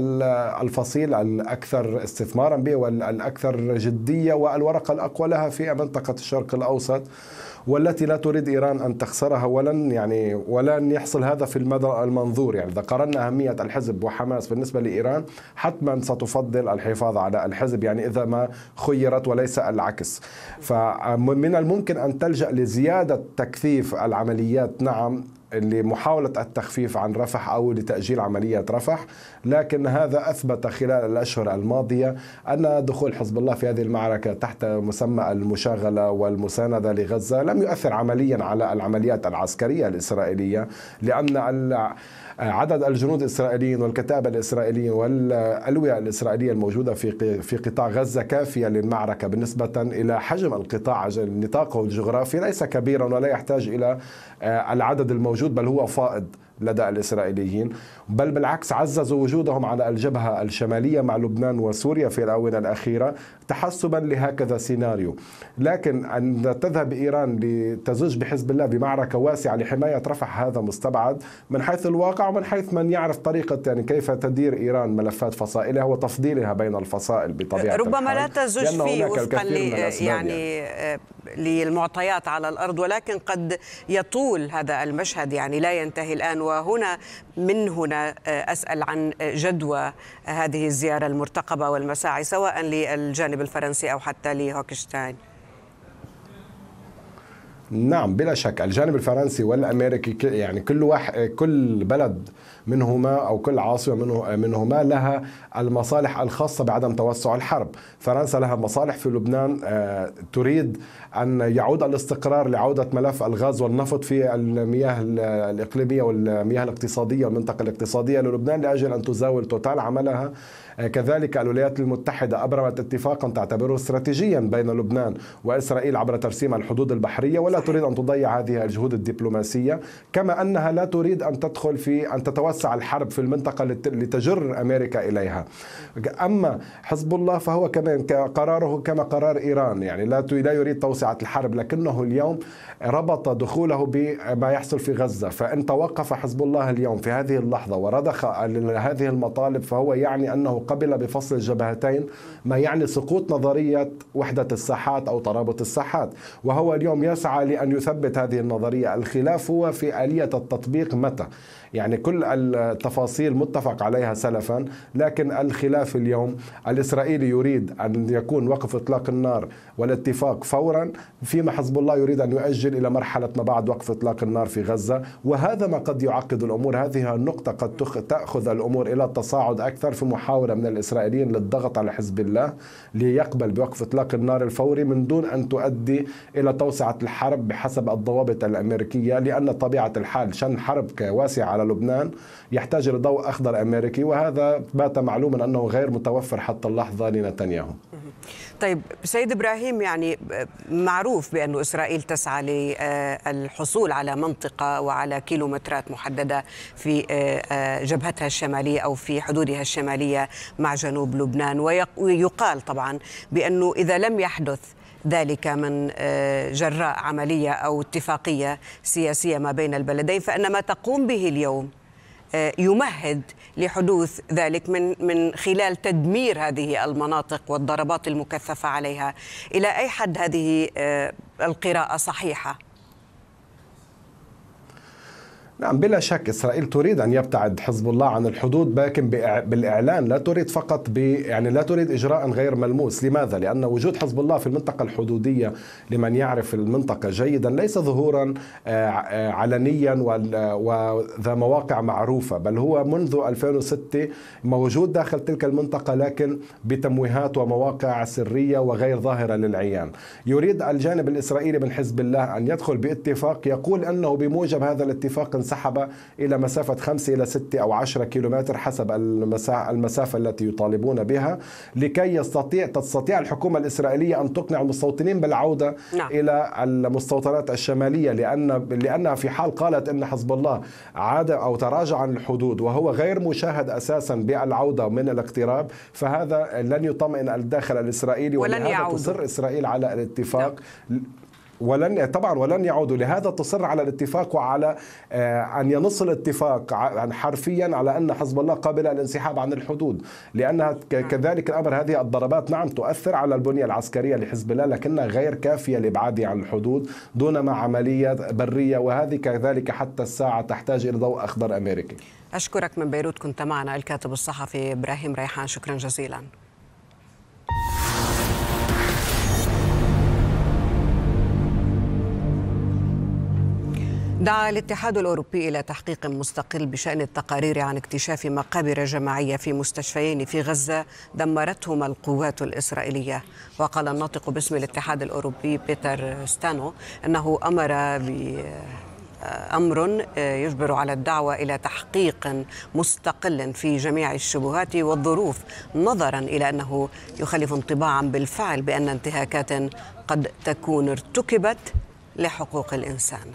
الفصيل الأكثر استثمارا به والأكثر جدية والورقة الأقوى لها في منطقة الشرق الأوسط والتي لا تريد إيران أن تخسرها ولن يعني ولن يحصل هذا في المدى المنظور يعني إذا قارنا أهمية الحزب وحماس بالنسبة لإيران حتما ستفضل الحفاظ على الحزب يعني إذا ما خيرت وليس العكس فمن الممكن أن تلجأ لزيادة تكثيف العمليات نعم لمحاولة التخفيف عن رفح أو لتأجيل عملية رفح لكن هذا أثبت خلال الأشهر الماضية أن دخول حزب الله في هذه المعركة تحت مسمى المشاغلة والمساندة لغزة لم يؤثر عمليا على العمليات العسكرية الإسرائيلية لأن عدد الجنود الإسرائيليين والكتائب الإسرائيليين والألوية الإسرائيلية الموجودة في في قطاع غزة كافية للمعركة بالنسبة إلى حجم القطاع نطاقه الجغرافي ليس كبيرا ولا يحتاج إلى آه، العدد الموجود بل هو فائض لدى الإسرائيليين بل بالعكس عززوا وجودهم على الجبهة الشمالية مع لبنان وسوريا في الآونة الأخيرة تحسبا لهكذا سيناريو لكن أن تذهب إيران لتزج بحزب الله بمعركة واسعة لحماية رفح هذا مستبعد من حيث الواقع ومن حيث من يعرف طريقة يعني كيف تدير إيران ملفات فصائلها وتفضيلها بين الفصائل بطبيعة ربما الحال. لا تزج فيه وفقا يعني, يعني آه، للمعطيات على الارض ولكن قد يطول هذا المشهد يعني لا ينتهي الان وهنا من هنا آه، اسال عن جدوى هذه الزياره المرتقبه والمساعي سواء للجانب الفرنسي او حتى لهوكشتاين نعم بلا شك الجانب الفرنسي والامريكي يعني كل واحد كل بلد منهما او كل عاصمه منه منهما لها المصالح الخاصه بعدم توسع الحرب، فرنسا لها مصالح في لبنان آه، تريد ان يعود الاستقرار لعوده ملف الغاز والنفط في المياه الاقليميه والمياه الاقتصاديه والمنطقه الاقتصاديه للبنان لاجل ان تزاول توتال عملها آه، كذلك الولايات المتحدة أبرمت اتفاقا تعتبره استراتيجيا بين لبنان وإسرائيل عبر ترسيم الحدود البحرية ولا تريد أن تضيع هذه الجهود الدبلوماسية كما أنها لا تريد أن تدخل في أن تتوسع الحرب في المنطقة لتجر أمريكا إليها أما حزب الله فهو كمان قراره كما قرار إيران يعني لا لا يريد توسعة الحرب لكنه اليوم ربط دخوله بما يحصل في غزة فإن توقف حزب الله اليوم في هذه اللحظة ورضخ هذه المطالب فهو يعني أنه قبل بفصل الجبهتين ما يعني سقوط نظرية وحدة الساحات أو ترابط الساحات وهو اليوم يسعى لأن يثبت هذه النظرية الخلاف هو في آلية التطبيق متى يعني كل التفاصيل متفق عليها سلفا لكن الخلاف اليوم الإسرائيلي يريد أن يكون وقف إطلاق النار والاتفاق فورا فيما حزب الله يريد أن يؤجل إلى مرحلة ما بعد وقف إطلاق النار في غزة وهذا ما قد يعقد الأمور هذه النقطة قد تأخذ الأمور إلى التصاعد أكثر في محاولة من الإسرائيليين للضغط على حزب الله ليقبل بوقف إطلاق النار الفوري من دون أن تؤدي إلى توسعة الحرب بحسب الضوابط الأمريكية لأن طبيعة الحال شن حرب واسعة على على لبنان يحتاج إلى ضوء أخضر أمريكي وهذا بات معلوما أنه غير متوفر حتى اللحظة لنتنياهو طيب سيد إبراهيم يعني معروف بأن إسرائيل تسعى للحصول على منطقة وعلى كيلومترات محددة في آه، آه، جبهتها الشمالية أو في حدودها الشمالية مع جنوب لبنان ويقال طبعا بأنه إذا لم يحدث ذلك من آه، جراء عملية أو اتفاقية سياسية ما بين البلدين فإن ما تقوم به اليوم آه، يمهد لحدوث ذلك من من خلال تدمير هذه المناطق والضربات المكثفه عليها الى اي حد هذه آه، القراءه صحيحه نعم بلا شك اسرائيل تريد ان يبتعد حزب الله عن الحدود لكن بالاعلان لا تريد فقط ب يعني لا تريد اجراء غير ملموس، لماذا؟ لان وجود حزب الله في المنطقه الحدوديه لمن يعرف المنطقه جيدا ليس ظهورا آه، آه، علنيا وذا مواقع معروفه، بل هو منذ 2006 موجود داخل تلك المنطقه لكن بتمويهات ومواقع سريه وغير ظاهره للعيان. يريد الجانب الاسرائيلي من حزب الله ان يدخل باتفاق يقول انه بموجب هذا الاتفاق انسحب إلى مسافة 5 إلى 6 أو 10 كيلومتر حسب المسافة التي يطالبون بها لكي يستطيع تستطيع الحكومة الإسرائيلية أن تقنع المستوطنين بالعودة نعم. إلى المستوطنات الشمالية لأن لأنها في حال قالت أن حزب الله عاد أو تراجع عن الحدود وهو غير مشاهد أساسا بالعودة من الاقتراب فهذا لن يطمئن الداخل الإسرائيلي ولن يعود تصر إسرائيل على الاتفاق نعم. ولن طبعا ولن يعودوا لهذا تصر على الاتفاق وعلى آه، ان ينص الاتفاق حرفيا على ان حزب الله قابل للانسحاب عن الحدود لانها نعم. كذلك الامر هذه الضربات نعم تؤثر على البنيه العسكريه لحزب الله لكنها غير كافيه لابعاده عن الحدود دونما عمليه بريه وهذه كذلك حتى الساعه تحتاج الى ضوء اخضر امريكي. اشكرك من بيروت كنت معنا الكاتب الصحفي ابراهيم ريحان شكرا جزيلا. دعا الاتحاد الأوروبي إلى تحقيق مستقل بشأن التقارير عن اكتشاف مقابر جماعية في مستشفيين في غزة دمرتهما القوات الإسرائيلية وقال الناطق باسم الاتحاد الأوروبي بيتر ستانو أنه أمر ب امر آه، يجبر على الدعوه الى تحقيق مستقل في جميع الشبهات والظروف نظرا الى انه يخلف انطباعا بالفعل بان انتهاكات قد تكون ارتكبت لحقوق الانسان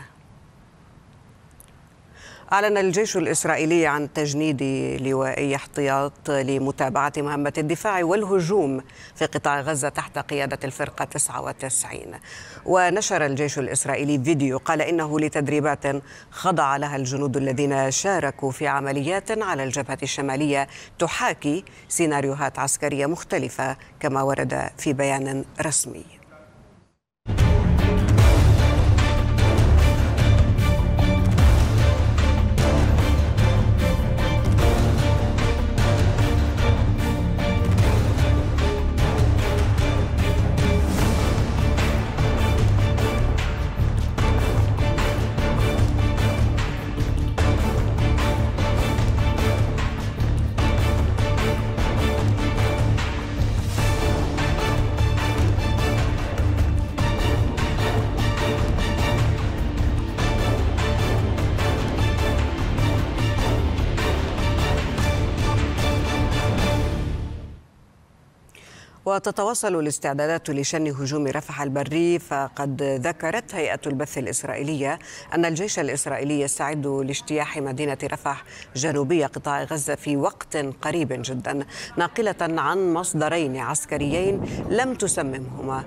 أعلن الجيش الإسرائيلي عن تجنيد لوائي احتياط لمتابعة مهمة الدفاع والهجوم في قطاع غزة تحت قيادة الفرقة 99 ونشر الجيش الإسرائيلي فيديو قال إنه لتدريبات خضع لها الجنود الذين شاركوا في عمليات على الجبهة الشمالية تحاكي سيناريوهات عسكرية مختلفة كما ورد في بيان رسمي تتواصل الاستعدادات لشن هجوم رفح البري فقد ذكرت هيئة البث الإسرائيلية أن الجيش الإسرائيلي يستعد لاجتياح مدينة رفح جنوبية قطاع غزة في وقت قريب جدا ناقلة عن مصدرين عسكريين لم تسممهما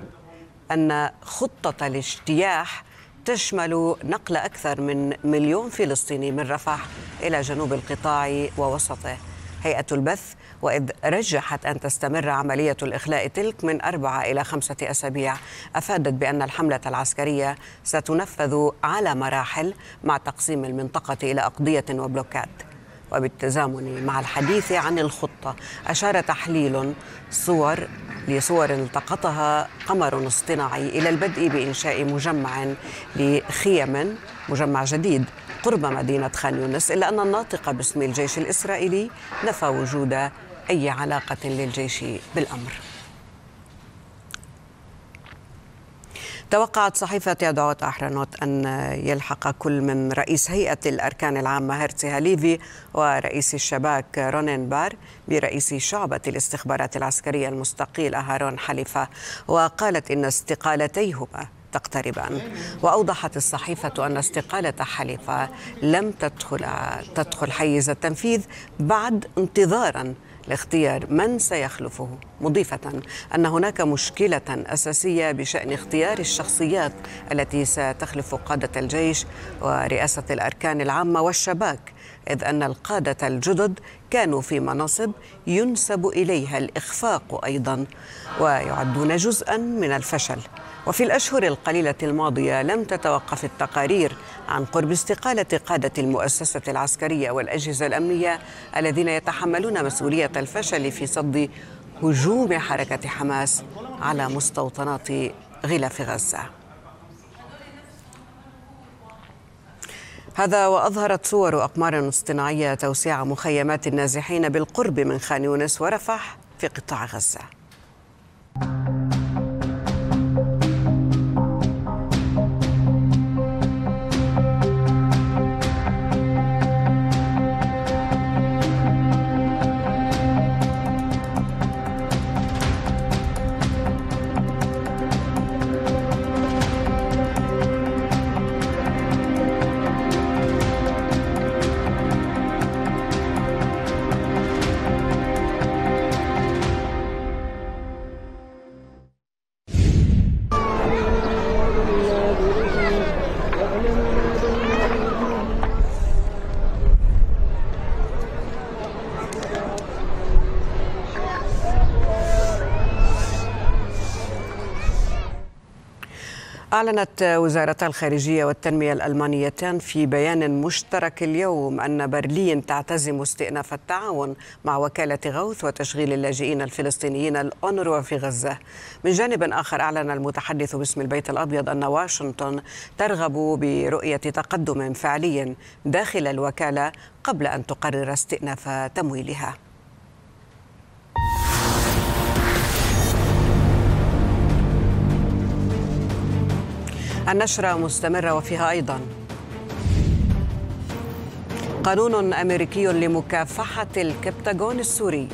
أن خطة الاجتياح تشمل نقل أكثر من مليون فلسطيني من رفح إلى جنوب القطاع ووسطه هيئة البث وإذ رجحت أن تستمر عملية الإخلاء تلك من أربعة إلى خمسة أسابيع أفادت بأن الحملة العسكرية ستنفذ على مراحل مع تقسيم المنطقة إلى أقضية وبلوكات وبالتزامن مع الحديث عن الخطة أشار تحليل صور لصور التقطها قمر اصطناعي إلى البدء بإنشاء مجمع لخيم مجمع جديد قرب مدينة خان يونس إلا أن الناطق باسم الجيش الإسرائيلي نفى وجود أي علاقة للجيش بالأمر توقعت صحيفة يدعوت أحرنوت أن يلحق كل من رئيس هيئة الأركان العامة هرتسي هاليفي ورئيس الشباك رونين بار برئيس شعبة الاستخبارات العسكرية المستقيل أهارون حليفة وقالت إن استقالتيهما تقتربان وأوضحت الصحيفة أن استقالة حليفة لم تدخل تدخل حيز التنفيذ بعد انتظاراً لاختيار من سيخلفه مضيفة أن هناك مشكلة أساسية بشأن اختيار الشخصيات التي ستخلف قادة الجيش ورئاسة الأركان العامة والشباك إذ أن القادة الجدد كانوا في مناصب ينسب إليها الإخفاق أيضا ويعدون جزءا من الفشل وفي الأشهر القليلة الماضية لم تتوقف التقارير عن قرب استقالة قادة المؤسسة العسكرية والأجهزة الأمنية الذين يتحملون مسؤولية الفشل في صد هجوم حركة حماس على مستوطنات غلاف غزة هذا وأظهرت صور أقمار اصطناعية توسيع مخيمات النازحين بالقرب من خان يونس ورفح في قطاع غزة أعلنت وزارتا الخارجية والتنمية الألمانيتان في بيان مشترك اليوم أن برلين تعتزم استئناف التعاون مع وكالة غوث وتشغيل اللاجئين الفلسطينيين الأونروا في غزة. من جانب آخر أعلن المتحدث باسم البيت الأبيض أن واشنطن ترغب برؤية تقدم فعلي داخل الوكالة قبل أن تقرر استئناف تمويلها. النشرة مستمرة وفيها أيضا قانون أمريكي لمكافحة الكبتاغون السوري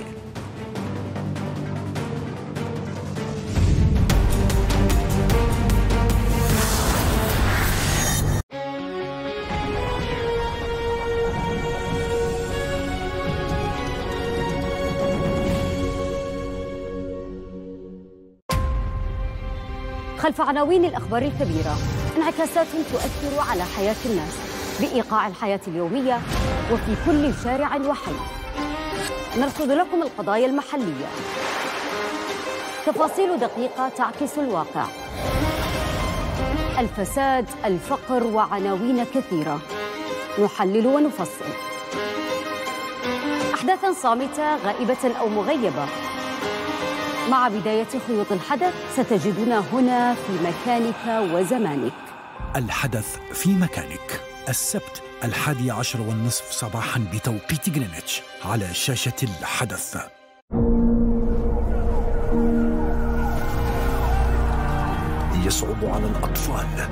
خلف عناوين الأخبار الكبيرة انعكاسات تؤثر على حياة الناس بإيقاع الحياة اليومية وفي كل شارع وحي نرصد لكم القضايا المحلية تفاصيل دقيقة تعكس الواقع الفساد الفقر وعناوين كثيرة نحلل ونفصل أحداثا صامتة غائبة أو مغيبة مع بداية خيوط الحدث ستجدنا هنا في مكانك وزمانك الحدث في مكانك السبت الحادي عشر والنصف صباحا بتوقيت غرينتش على شاشة الحدث يصعب على الأطفال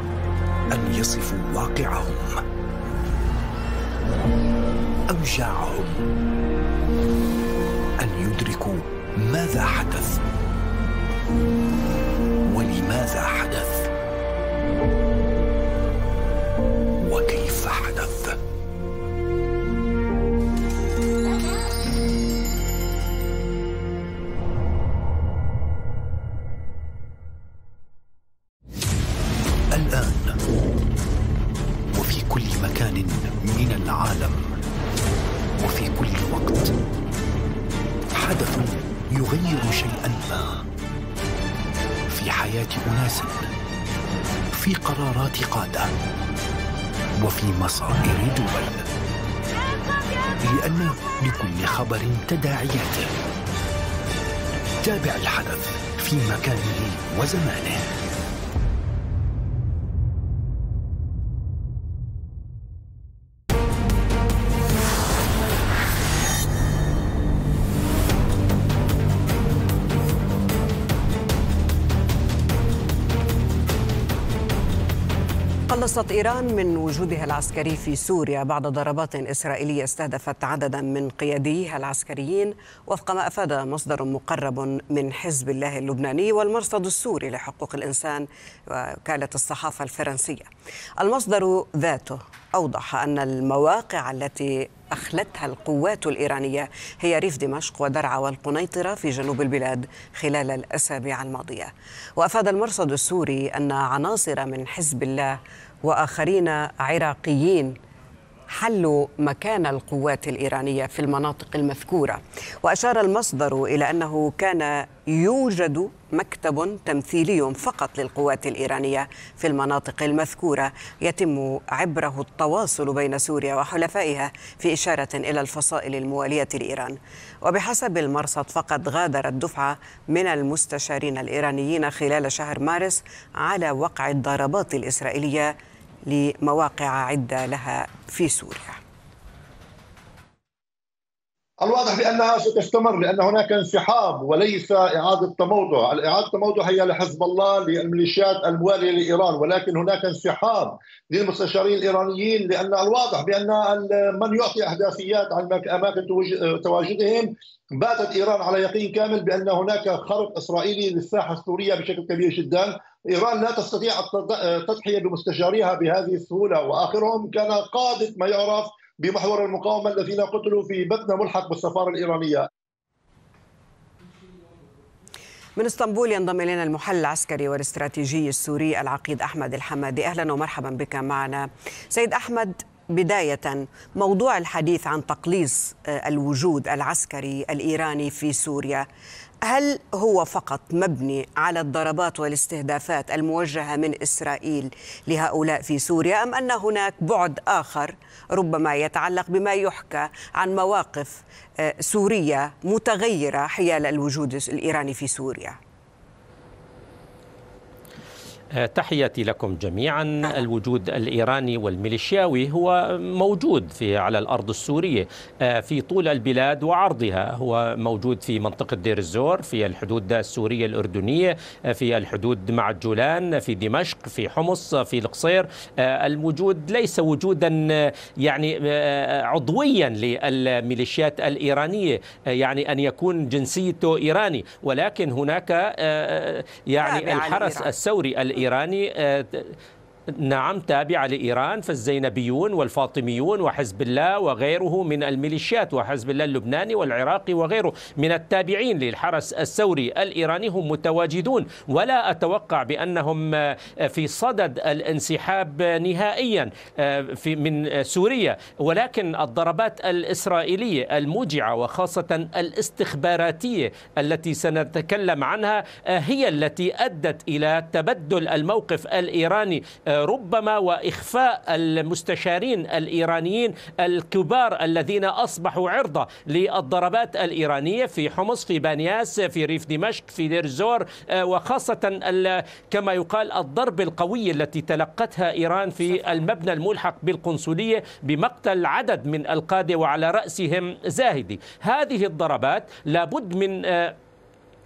أن يصفوا واقعهم أوجاعهم ماذا حدث ولماذا حدث وكيف حدث في حياة أناس في قرارات قادة وفي مصائر دول لأن لكل خبر تداعياته تابع الحدث في مكانه وزمانه تخلصت إيران من وجودها العسكري في سوريا بعد ضربات إسرائيلية استهدفت عددا من قياديها العسكريين وفق ما أفاد مصدر مقرب من حزب الله اللبناني والمرصد السوري لحقوق الإنسان وكالة الصحافة الفرنسية المصدر ذاته أوضح أن المواقع التي أخلتها القوات الإيرانية هي ريف دمشق ودرعا والقنيطرة في جنوب البلاد خلال الأسابيع الماضية وأفاد المرصد السوري أن عناصر من حزب الله واخرين عراقيين حلوا مكان القوات الايرانيه في المناطق المذكوره واشار المصدر الى انه كان يوجد مكتب تمثيلي فقط للقوات الايرانيه في المناطق المذكوره يتم عبره التواصل بين سوريا وحلفائها في اشاره الى الفصائل المواليه لايران وبحسب المرصد فقد غادرت دفعه من المستشارين الايرانيين خلال شهر مارس على وقع الضربات الاسرائيليه لمواقع عدة لها في سوريا الواضح بانها ستستمر لان هناك انسحاب وليس اعاده تموضع، الإعادة التموضع هي لحزب الله للميليشيات المواليه لايران ولكن هناك انسحاب للمستشارين الايرانيين لان الواضح بان من يعطي احداثيات عن اماكن تواجدهم باتت ايران على يقين كامل بان هناك خرق اسرائيلي للساحه السوريه بشكل كبير جدا إيران لا تستطيع التضحية بمستشاريها بهذه السهولة وآخرهم كان قادة ما يعرف بمحور المقاومة الذين قتلوا في بثنا ملحق بالسفارة الإيرانية من اسطنبول ينضم الينا المحل العسكري والاستراتيجي السوري العقيد احمد الحمادي اهلا ومرحبا بك معنا سيد احمد بدايه موضوع الحديث عن تقليص آه، الوجود العسكري الايراني في سوريا هل هو فقط مبني على الضربات والاستهدافات الموجهه من اسرائيل لهؤلاء في سوريا ام ان هناك بعد اخر ربما يتعلق بما يحكى عن مواقف آه، سوريه متغيره حيال الوجود الايراني في سوريا؟ آه، تحياتي لكم جميعا الوجود الايراني والميليشياوي هو موجود في على الارض السوريه آه، في طول البلاد وعرضها هو موجود في منطقه دير الزور في الحدود السوريه الاردنيه آه، في الحدود مع الجولان في دمشق في حمص في القصير الوجود ليس وجودا يعني عضويا للميليشيات الايرانيه يعني ان يكون جنسيته ايراني ولكن هناك يعني الحرس الثوري الإيراني آه، نعم تابعة لإيران فالزينبيون والفاطميون وحزب الله وغيره من الميليشيات وحزب الله اللبناني والعراقي وغيره من التابعين للحرس الثوري الإيراني هم متواجدون ولا أتوقع بأنهم آه، في صدد الانسحاب نهائيا آه، في من سوريا ولكن الضربات الإسرائيلية الموجعة وخاصة الاستخباراتية التي سنتكلم عنها آه، هي التي أدت إلى تبدل الموقف الإيراني ربما واخفاء المستشارين الايرانيين الكبار الذين اصبحوا عرضه للضربات الايرانيه في حمص في بانياس في ريف دمشق في دير الزور آه، وخاصه كما يقال الضرب القوي التي تلقتها ايران في المبنى الملحق بالقنصليه بمقتل عدد من القاده وعلى راسهم زاهدي هذه الضربات لابد من آه،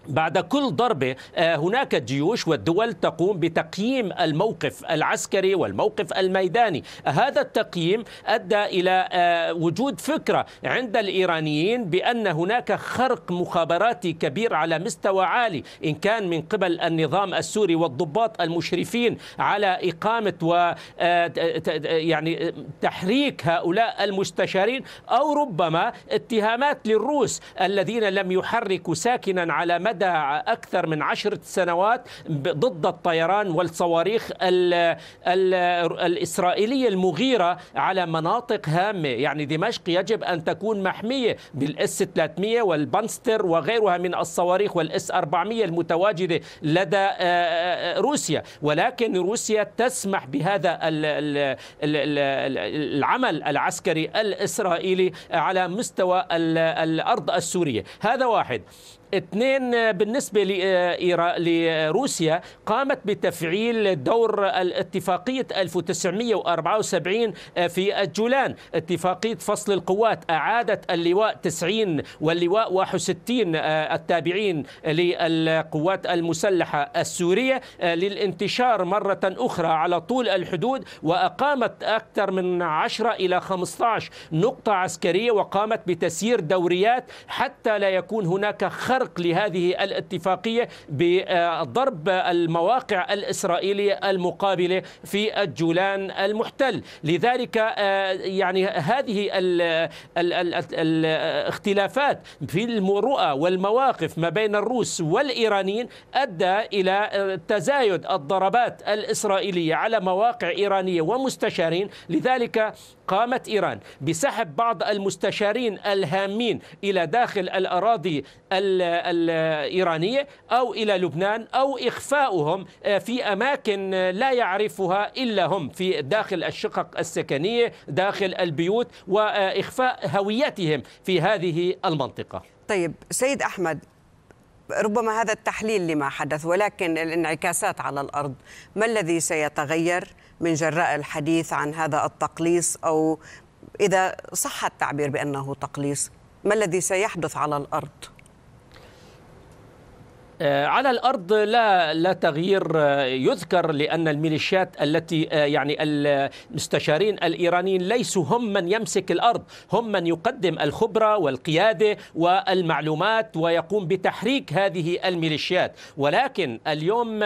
بعد كل ضربة آه، هناك جيوش والدول تقوم بتقييم الموقف العسكري والموقف الميداني هذا التقييم أدى إلى آه، وجود فكرة عند الإيرانيين بأن هناك خرق مخابراتي كبير على مستوى عالي إن كان من قبل النظام السوري والضباط المشرفين على إقامة و آه، يعني تحريك هؤلاء المستشارين أو ربما اتهامات للروس الذين لم يحركوا ساكنا على مدى بعد أكثر من عشرة سنوات ضد الطيران والصواريخ الـ الـ الإسرائيلية المغيرة على مناطق هامة يعني دمشق يجب أن تكون محمية بالإس 300 والبنستر وغيرها من الصواريخ والإس 400 المتواجدة لدى آه، آه، آه، روسيا ولكن روسيا تسمح بهذا العمل العسكري الإسرائيلي على مستوى الأرض السورية هذا واحد اثنين بالنسبة لروسيا قامت بتفعيل دور الاتفاقية 1974 آه، في الجولان اتفاقية فصل القوات أعادت اللواء 90 واللواء 61 آه، التابعين للقوات المسلحة السورية آه، للانتشار مرة أخرى على طول الحدود وأقامت أكثر من 10 إلى 15 نقطة عسكرية وقامت بتسيير دوريات حتى لا يكون هناك خرق الحرق لهذه الاتفاقية بضرب المواقع الإسرائيلية المقابلة في الجولان المحتل لذلك آه، يعني هذه الاختلافات في المروءة والمواقف ما بين الروس والإيرانيين أدى إلى آه، تزايد الضربات الإسرائيلية على مواقع إيرانية ومستشارين لذلك قامت إيران بسحب بعض المستشارين الهامين إلى داخل الأراضي الإيرانية أو إلى لبنان أو إخفاؤهم آه، في أماكن آه، لا يعرفها إلا هم في داخل الشقق السكنية داخل البيوت وإخفاء هويتهم في هذه المنطقة طيب سيد أحمد ربما هذا التحليل لما حدث ولكن الانعكاسات على الارض ما الذي سيتغير من جراء الحديث عن هذا التقليص او اذا صح التعبير بانه تقليص ما الذي سيحدث على الارض آه، على الارض لا لا تغيير آه، يذكر لان الميليشيات التي آه، يعني المستشارين الايرانيين ليسوا هم من يمسك الارض، هم من يقدم الخبره والقياده والمعلومات ويقوم بتحريك هذه الميليشيات، ولكن اليوم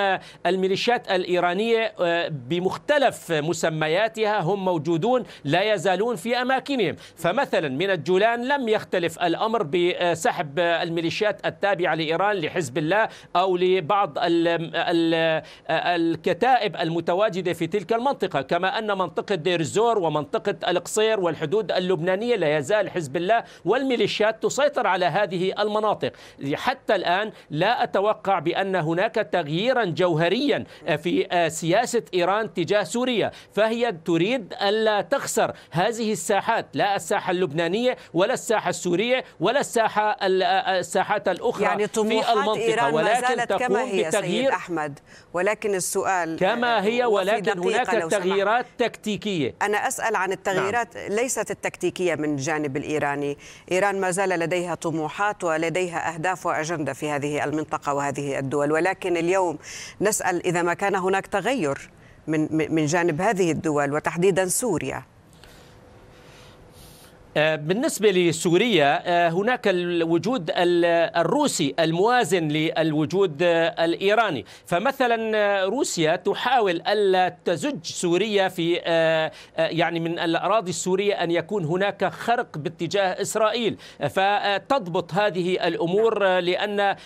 الميليشيات الايرانيه بمختلف مسمياتها هم موجودون لا يزالون في اماكنهم، فمثلا من الجولان لم يختلف الامر بسحب الميليشيات التابعه لايران لحزب الله أو لبعض ال ال الكتائب المتواجدة في تلك المنطقة كما أن منطقة دير الزور ومنطقة القصير والحدود اللبنانية لا يزال حزب الله والميليشيات تسيطر على هذه المناطق حتى الآن لا أتوقع بأن هناك تغييرا جوهريا في سياسة إيران تجاه سوريا فهي تريد ألا تخسر هذه الساحات لا الساحة اللبنانية ولا الساحة السورية ولا الساحة الساحات الأخرى يعني في المنطقة إيران ما زالت كما هي سيد أحمد ولكن السؤال كما آه، هي ولكن هناك تغييرات تكتيكية أنا أسأل عن التغييرات نعم. ليست التكتيكية من الجانب الإيراني إيران ما زال لديها طموحات ولديها أهداف وأجندة في هذه المنطقة وهذه الدول ولكن اليوم نسأل إذا ما كان هناك تغير من من جانب هذه الدول وتحديدا سوريا آه، بالنسبة لسوريا آه، هناك الوجود الروسي الموازن للوجود آه، الإيراني فمثلا روسيا تحاول ألا تزج سوريا في يعني من الأراضي السورية أن يكون هناك خرق باتجاه إسرائيل فتضبط هذه الأمور لأن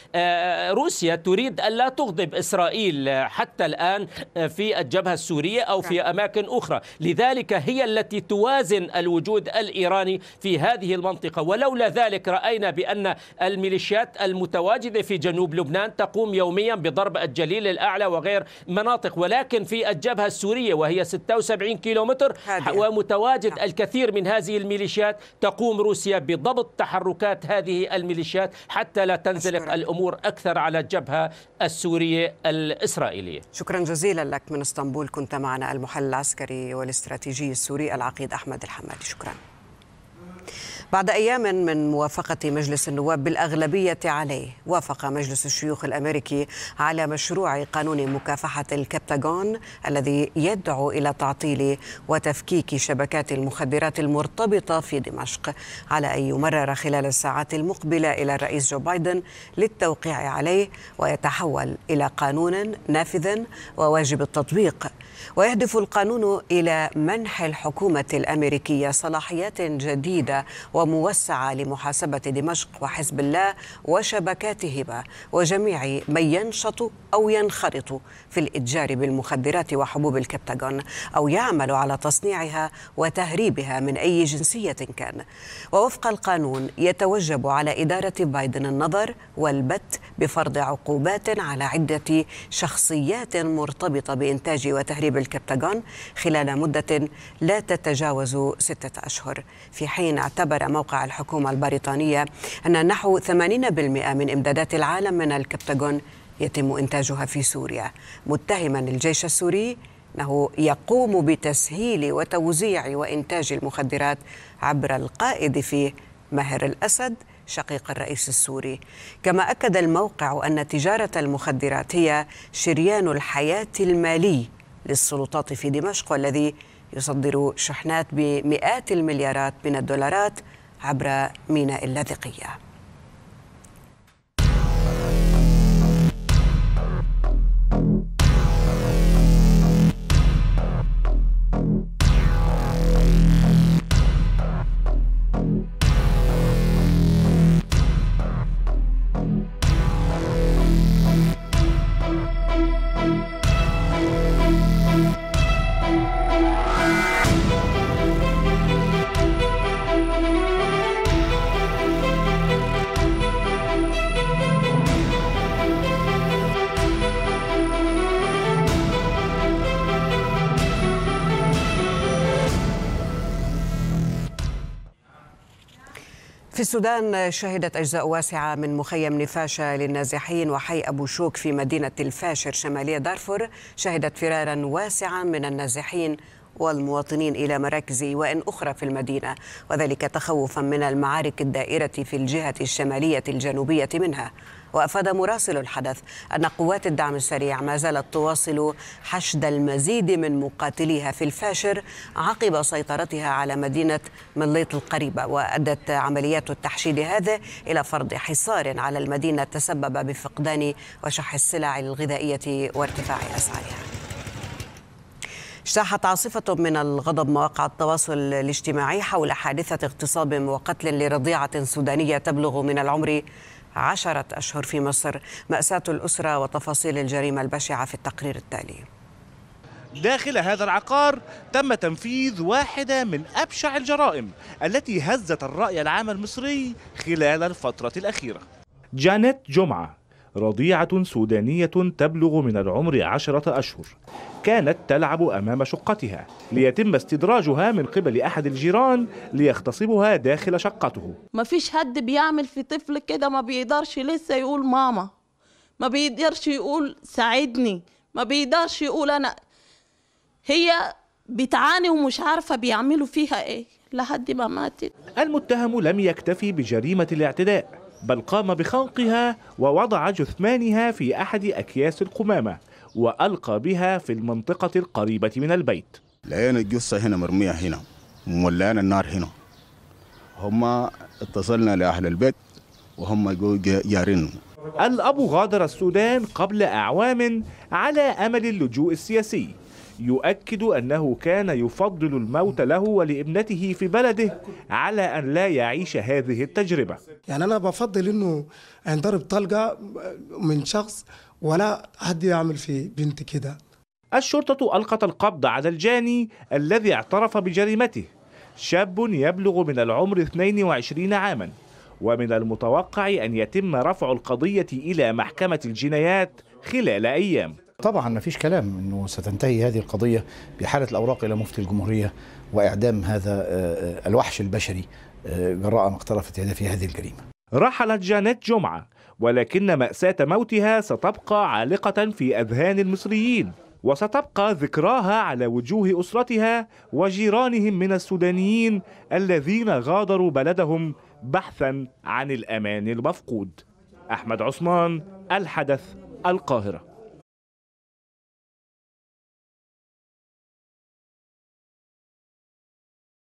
روسيا تريد ألا تغضب إسرائيل حتى الآن في الجبهة السورية أو في نعم. أماكن أخرى لذلك هي التي توازن الوجود الإيراني في هذه المنطقة ولولا ذلك رأينا بأن الميليشيات المتواجدة في جنوب لبنان تقوم يوميا بضرب الجليل الأعلى وغير مناطق ولكن في الجبهة السورية وهي 76 كيلومتر ومتواجد نعم. الكثير من هذه الميليشيات تقوم روسيا بضبط تحركات هذه الميليشيات حتى لا تنزلق الأمور أكثر على الجبهة السورية الإسرائيلية شكرا جزيلا لك من اسطنبول كنت معنا المحلل العسكري والاستراتيجي السوري العقيد أحمد الحمادي شكرا بعد أيام من موافقة مجلس النواب بالأغلبية عليه وافق مجلس الشيوخ الأمريكي على مشروع قانون مكافحة الكبتاغون الذي يدعو إلى تعطيل وتفكيك شبكات المخدرات المرتبطة في دمشق على أن يمرر خلال الساعات المقبلة إلى الرئيس جو بايدن للتوقيع عليه ويتحول إلى قانون نافذ وواجب التطبيق ويهدف القانون إلى منح الحكومة الأمريكية صلاحيات جديدة وموسعة لمحاسبة دمشق وحزب الله وشبكاتهما وجميع من ينشط أو ينخرط في الإتجار بالمخدرات وحبوب الكبتاجون أو يعمل على تصنيعها وتهريبها من أي جنسية كان ووفق القانون يتوجب على إدارة بايدن النظر والبت بفرض عقوبات على عدة شخصيات مرتبطة بإنتاج وتهريب بالكبتاغون خلال مدة لا تتجاوز ستة أشهر في حين اعتبر موقع الحكومة البريطانية أن نحو 80% من إمدادات العالم من الكبتاغون يتم إنتاجها في سوريا متهما الجيش السوري انه يقوم بتسهيل وتوزيع وانتاج المخدرات عبر القائد فيه ماهر الاسد شقيق الرئيس السوري كما اكد الموقع ان تجاره المخدرات هي شريان الحياه المالي للسلطات في دمشق والذي يصدر شحنات بمئات المليارات من الدولارات عبر ميناء اللاذقيه في السودان شهدت أجزاء واسعة من مخيم نفاشا للنازحين وحي أبو شوك في مدينة الفاشر شمالية دارفور شهدت فرارا واسعا من النازحين والمواطنين إلى مراكز إيواء أخرى في المدينة وذلك تخوفا من المعارك الدائرة في الجهة الشمالية الجنوبية منها وأفاد مراسل الحدث أن قوات الدعم السريع ما زالت تواصل حشد المزيد من مقاتليها في الفاشر عقب سيطرتها على مدينة مليط القريبة وأدت عمليات التحشيد هذا إلى فرض حصار على المدينة تسبب بفقدان وشح السلع الغذائية وارتفاع أسعارها اجتاحت عاصفة من الغضب مواقع التواصل الاجتماعي حول حادثة اغتصاب وقتل لرضيعة سودانية تبلغ من العمر عشرة أشهر في مصر مأساة الأسرة وتفاصيل الجريمة البشعة في التقرير التالي داخل هذا العقار تم تنفيذ واحدة من أبشع الجرائم التي هزت الرأي العام المصري خلال الفترة الأخيرة جانيت جمعة رضيعة سودانية تبلغ من العمر عشرة أشهر كانت تلعب أمام شقتها ليتم استدراجها من قبل أحد الجيران ليغتصبها داخل شقته مفيش حد بيعمل في طفل كده ما بيقدرش لسه يقول ماما ما بيقدرش يقول ساعدني ما بيقدرش يقول أنا هي بتعاني ومش عارفة بيعملوا فيها إيه لحد ما ماتت المتهم لم يكتفي بجريمة الاعتداء بل قام بخنقها ووضع جثمانها في أحد أكياس القمامة وألقى بها في المنطقة القريبة من البيت لقينا الجثة هنا مرمية هنا مولانا النار هنا هما اتصلنا لأهل البيت وهم جارين الأب غادر السودان قبل أعوام على أمل اللجوء السياسي يؤكد أنه كان يفضل الموت له ولابنته في بلده على أن لا يعيش هذه التجربة يعني أنا بفضل أنه أنضرب طلقة من شخص ولا حد يعمل في بنت كده الشرطة ألقت القبض على الجاني الذي اعترف بجريمته شاب يبلغ من العمر 22 عاما ومن المتوقع أن يتم رفع القضية إلى محكمة الجنايات خلال أيام طبعا ما فيش كلام انه ستنتهي هذه القضيه بحاله الاوراق الى مفتي الجمهوريه واعدام هذا آه، الوحش البشري آه، جراء ما اقترفت في هذه الجريمه. رحلت جانيت جمعه ولكن مأساة موتها ستبقى عالقة في أذهان المصريين وستبقى ذكراها على وجوه أسرتها وجيرانهم من السودانيين الذين غادروا بلدهم بحثا عن الأمان المفقود أحمد عثمان الحدث القاهرة